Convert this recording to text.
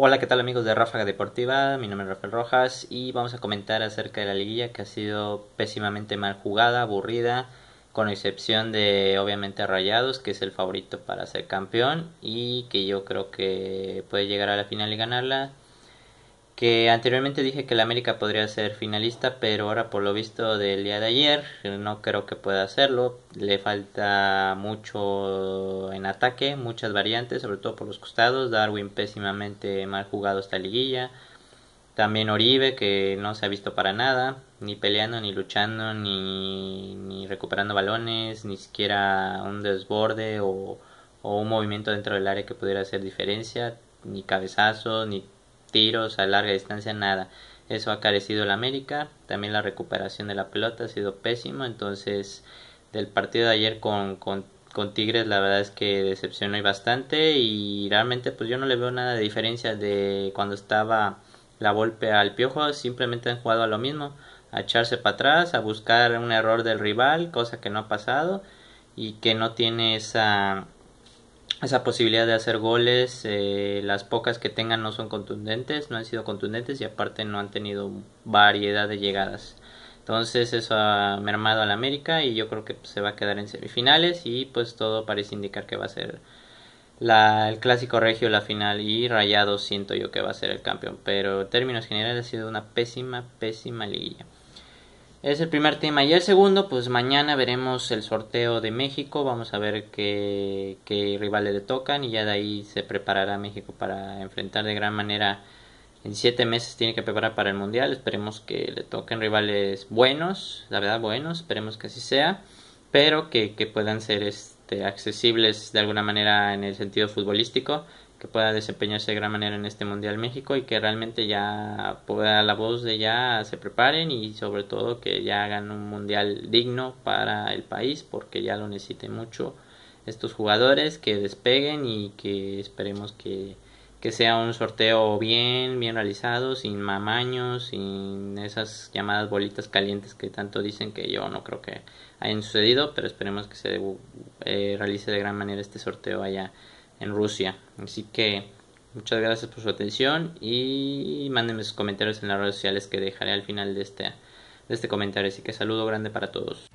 Hola, ¿qué tal amigos de Ráfaga Deportiva? Mi nombre es Rafael Rojas y vamos a comentar acerca de la liguilla que ha sido pésimamente mal jugada, aburrida, con excepción de obviamente Rayados, que es el favorito para ser campeón y que yo creo que puede llegar a la final y ganarla que anteriormente dije que el América podría ser finalista, pero ahora por lo visto del día de ayer eh, no creo que pueda hacerlo. Le falta mucho en ataque, muchas variantes, sobre todo por los costados. Darwin pésimamente mal jugado esta liguilla. También Oribe que no se ha visto para nada, ni peleando, ni luchando, ni, ni recuperando balones, ni siquiera un desborde o, o un movimiento dentro del área que pudiera hacer diferencia, ni cabezazos, ni tiros a larga distancia, nada. Eso ha carecido el América. También la recuperación de la pelota ha sido pésimo. Entonces, del partido de ayer con, con, con Tigres, la verdad es que decepcionó y bastante. Y realmente, pues yo no le veo nada de diferencia de cuando estaba la golpe al piojo. Simplemente han jugado a lo mismo: a echarse para atrás, a buscar un error del rival, cosa que no ha pasado y que no tiene esa esa posibilidad de hacer goles, eh, las pocas que tengan no son contundentes, no han sido contundentes y aparte no han tenido variedad de llegadas. Entonces eso ha mermado al América y yo creo que pues, se va a quedar en semifinales y pues todo parece indicar que va a ser la, el clásico regio la final y rayado siento yo que va a ser el campeón, pero términos generales ha sido una pésima, pésima liguilla. Es el primer tema. Y el segundo, pues mañana veremos el sorteo de México. Vamos a ver qué, qué rivales le tocan. Y ya de ahí se preparará México para enfrentar de gran manera. En siete meses tiene que preparar para el Mundial. Esperemos que le toquen rivales buenos. La verdad, buenos. Esperemos que así sea. Pero que, que puedan ser este, accesibles de alguna manera en el sentido futbolístico que pueda desempeñarse de gran manera en este Mundial México y que realmente ya pueda la voz de ya se preparen y sobre todo que ya hagan un Mundial digno para el país porque ya lo necesiten mucho estos jugadores que despeguen y que esperemos que, que sea un sorteo bien, bien realizado, sin mamaños, sin esas llamadas bolitas calientes que tanto dicen que yo no creo que hayan sucedido, pero esperemos que se eh, realice de gran manera este sorteo allá en Rusia. Así que muchas gracias por su atención y mándenme sus comentarios en las redes sociales que dejaré al final de este, de este comentario. Así que saludo grande para todos.